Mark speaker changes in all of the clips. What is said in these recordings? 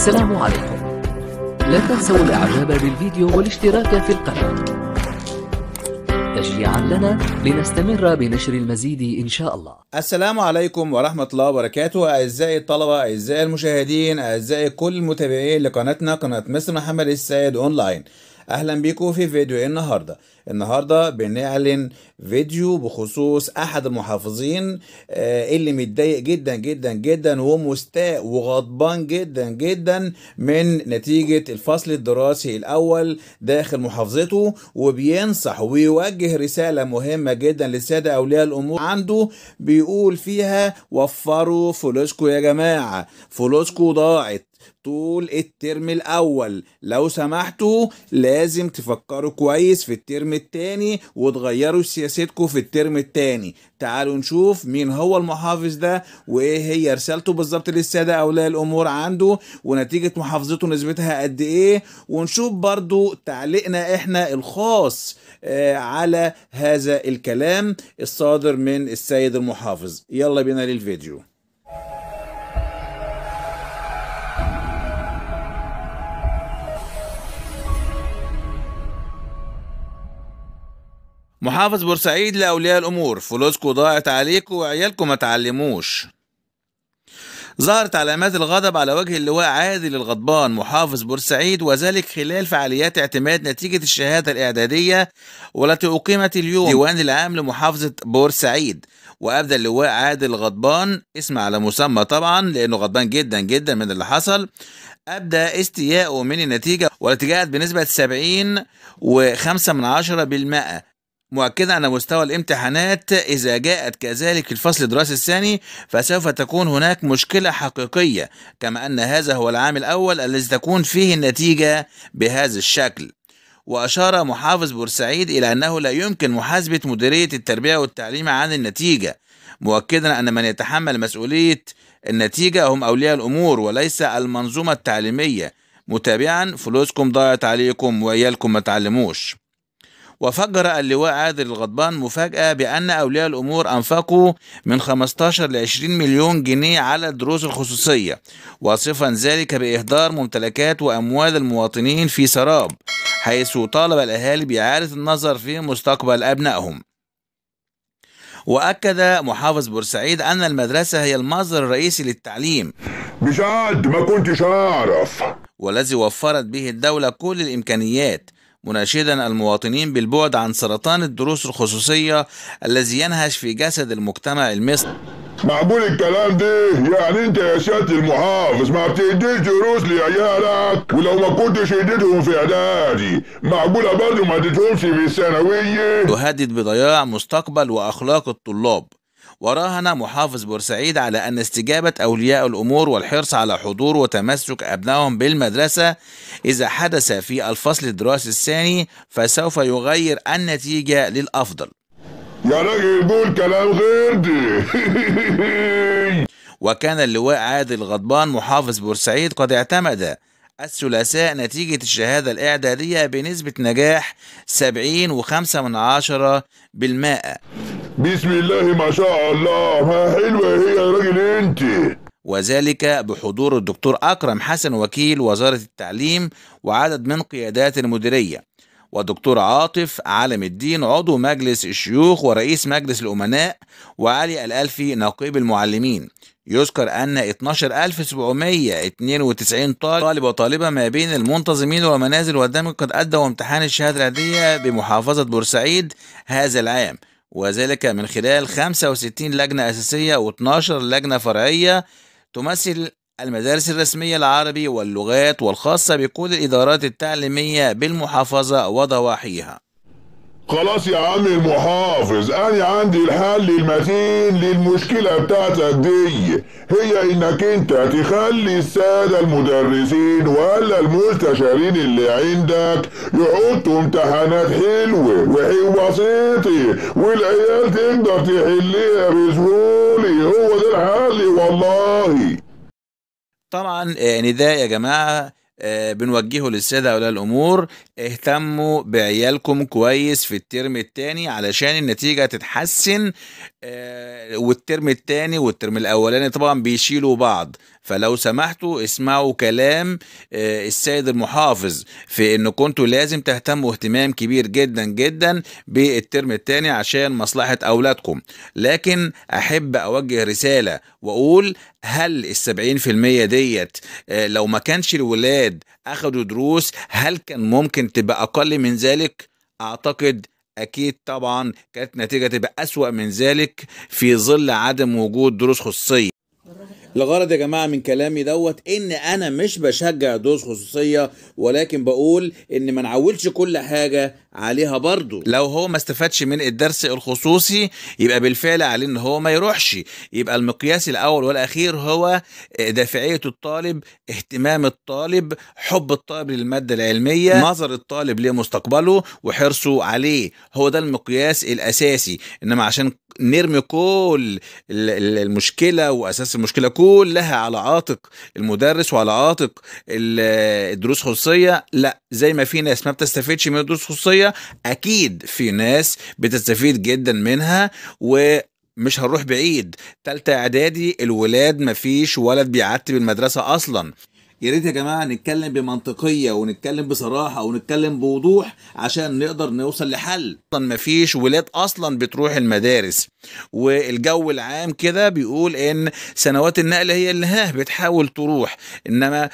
Speaker 1: السلام عليكم لا تنسوا الاعجاب بالفيديو والاشتراك في القناة تشجيعا لنا لنستمر بنشر المزيد إن شاء الله السلام عليكم ورحمة الله وبركاته أعزائي الطلبة أعزائي المشاهدين أعزائي كل المتابعين لقناتنا قناة مصر محمد السيد أونلاين اهلا بيكم في فيديو النهارده النهارده بنعلن فيديو بخصوص احد المحافظين آه، اللي متضايق جدا جدا جدا ومستاء وغضبان جدا جدا من نتيجه الفصل الدراسي الاول داخل محافظته وبينصح ويوجه رساله مهمه جدا للساده اولياء الامور عنده بيقول فيها وفروا فلوسكم يا جماعه فلوسكم ضاعت طول الترم الأول لو سمحتوا لازم تفكروا كويس في الترم الثاني وتغيروا سياستكم في الترم الثاني تعالوا نشوف مين هو المحافظ ده وإيه هي رسالته بالظبط للسادة أولياء الأمور عنده ونتيجة محافظته نسبتها قد إيه ونشوف برضو تعليقنا إحنا الخاص آه على هذا الكلام الصادر من السيد المحافظ يلا بينا للفيديو محافظ بورسعيد لأولياء الأمور فلوسكو ضاعت عليكم وعيالكم ما تعلموش ظهرت علامات الغضب على وجه اللواء عادل الغضبان محافظ بورسعيد وذلك خلال فعاليات اعتماد نتيجة الشهادة الإعدادية والتي أقيمت اليوم ديوان العام لمحافظة بورسعيد وأبدى اللواء عادل الغضبان اسم على مسمى طبعا لأنه غضبان جدا جدا من اللي حصل أبدى استياءه من النتيجة والتي جاءت بنسبة 70 و5 من عشرة بالمائة مؤكدا على مستوى الامتحانات إذا جاءت كذلك الفصل الدراسي الثاني فسوف تكون هناك مشكلة حقيقية كما أن هذا هو العام الأول الذي تكون فيه النتيجة بهذا الشكل وأشار محافظ بورسعيد إلى أنه لا يمكن محاسبة مديرية التربية والتعليم عن النتيجة مؤكدا أن من يتحمل مسؤولية النتيجة هم أولياء الأمور وليس المنظومة التعليمية متابعا فلوسكم ضاعت عليكم وإيالكم ما تعلموش وفجر اللواء عادل الغضبان مفاجأة بأن أولياء الأمور أنفقوا من 15 ل 20 مليون جنيه على الدروس الخصوصية واصفا ذلك بإهدار ممتلكات وأموال المواطنين في سراب حيث طالب الأهالي بإعادة النظر في مستقبل أبنائهم وأكد محافظ بورسعيد أن المدرسة هي المصدر الرئيسي للتعليم بجد ما كنتش أعرف والذي وفرت به الدولة كل الإمكانيات مناشدا المواطنين بالبعد عن سرطان الدروس الخصوصية الذي ينهش في جسد المجتمع المصري معقول الكلام ده يعني انت يا سياده المحافظ ما بتديش دروس لعيالك ولو ما كنتش اديتهم في اعدادي معقوله برضه ما اديتهمش في الثانويه تهدد بضياع مستقبل واخلاق الطلاب وراهن محافظ بورسعيد على أن استجابة أولياء الأمور والحرص على حضور وتمسك أبنائهم بالمدرسة إذا حدث في الفصل الدراسي الثاني فسوف يغير النتيجة للأفضل يا راجل قول كلام غير دي وكان اللواء عادل غضبان محافظ بورسعيد قد اعتمد الثلاثاء نتيجة الشهادة الإعدادية بنسبة نجاح 70 وخمسة من عشرة بالمائة بسم الله ما شاء الله ما حلوة هي يا راجل أنت وذلك بحضور الدكتور أكرم حسن وكيل وزارة التعليم وعدد من قيادات المديرية ودكتور عاطف علم الدين عضو مجلس الشيوخ ورئيس مجلس الأمناء وعلي الألفي نقيب المعلمين يذكر أن 12792 طالب وطالبة ما بين المنتظمين ومنازل والدم قد أدوا امتحان الشهادة العادية بمحافظة بورسعيد هذا العام وذلك من خلال 65 لجنة أساسية و12 لجنة فرعية تمثل المدارس الرسمية العربي واللغات والخاصة بكل الإدارات التعليمية بالمحافظة وضواحيها خلاص يا عم المحافظ انا عندي الحل المتين للمشكلة بتاعتك دي هي انك انت تخلي السادة المدرسين ولا المستشارين اللي عندك يحطوا امتحانات حلوة وحي بسيطة والعيال تقدر تحليها بسهولة هو ده الحل والله طبعا يعني ده يا جماعة آه، بنوجهه للسادة أولياء الأمور اهتموا بعيالكم كويس في الترم الثاني علشان النتيجة تتحسن آه، والترم الثاني والترم الأولاني طبعا بيشيلوا بعض فلو سمحتوا اسمعوا كلام آه، السيد المحافظ في ان كنتوا لازم تهتموا اهتمام كبير جدا جدا بالترم الثاني عشان مصلحه اولادكم لكن احب اوجه رساله واقول هل السبعين في المية ديت آه، لو ما كانش الولاد أخدوا دروس هل كان ممكن تبقى أقل من ذلك؟ أعتقد أكيد طبعا كانت نتيجة تبقى أسوأ من ذلك في ظل عدم وجود دروس خصوصية الغرض يا جماعه من كلامي دوت ان انا مش بشجع دروس خصوصيه ولكن بقول ان ما نعولش كل حاجه عليها برضه لو هو ما استفادش من الدرس الخصوصي يبقى بالفعل عليه ان هو ما يروحش يبقى المقياس الاول والاخير هو آه، دافعيه الطالب اهتمام الطالب حب الطالب للماده العلميه نظر الطالب لمستقبله وحرصه عليه هو ده المقياس الاساسي انما عشان نرمي كل المشكله واساس المشكله كلها على عاتق المدرس وعلى عاتق الدروس آه، الخصوصيه لا زي ما في ناس ما بتستفيدش من الدروس الخصوصيه الشخصيه اكيد في ناس بتستفيد جدا منها و مش هنروح بعيد تالتة اعدادي الولاد مفيش ولد بيعتب المدرسة اصلا يا ريت يا جماعه نتكلم بمنطقيه ونتكلم بصراحه ونتكلم بوضوح عشان نقدر نوصل لحل اصلا مفيش ولاد اصلا بتروح المدارس والجو العام كده بيقول ان سنوات النقل هي اللي ها بتحاول تروح انما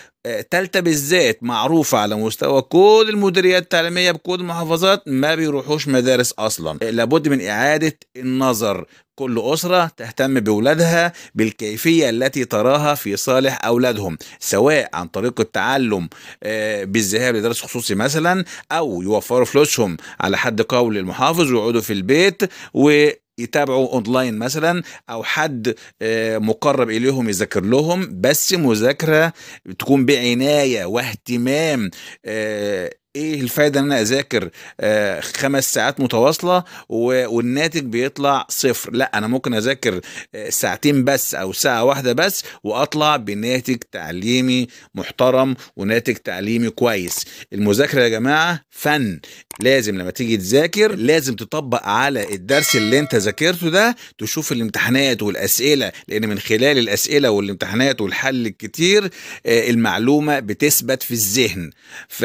Speaker 1: تالتة بالذات معروفة على مستوى كل المديريات التعليمية بكل المحافظات ما بيروحوش مدارس أصلا لابد من إعادة النظر كل أسرة تهتم بولادها بالكيفية التي تراها في صالح أولادهم سواء عن طريق التعلم آه، بالذهاب لدرس خصوصي مثلا أو يوفروا فلوسهم على حد قول المحافظ ويقعدوا في البيت و يتابعوا اونلاين مثلا او حد آه، مقرب اليهم يذاكر لهم بس مذاكره تكون بعنايه واهتمام آه، ايه الفايده ان انا اذاكر آه خمس ساعات متواصله والناتج بيطلع صفر لا انا ممكن اذاكر آه ساعتين بس او ساعه واحده بس واطلع بناتج تعليمي محترم وناتج تعليمي كويس المذاكره يا جماعه فن لازم لما تيجي تذاكر لازم تطبق على الدرس اللي انت ذاكرته ده تشوف الامتحانات والاسئله لان من خلال الاسئله والامتحانات والحل الكتير آه المعلومه بتثبت في الذهن ف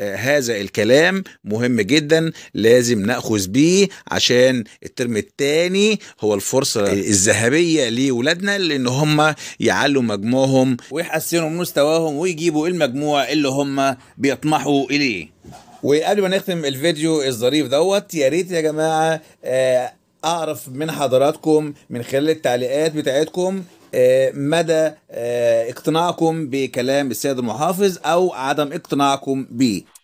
Speaker 1: هذا الكلام مهم جدا لازم ناخذ بيه عشان الترم الثاني هو الفرصه الذهبيه لاولادنا لان هم يعلوا مجموعهم ويحسنوا من مستواهم ويجيبوا المجموع اللي هم بيطمحوا اليه وقبل ما نختم الفيديو الظريف دوت يا ريت يا جماعه آه، اعرف من حضراتكم من خلال التعليقات بتاعتكم مدى آه، اقتناعكم بكلام السيد المحافظ او عدم اقتناعكم به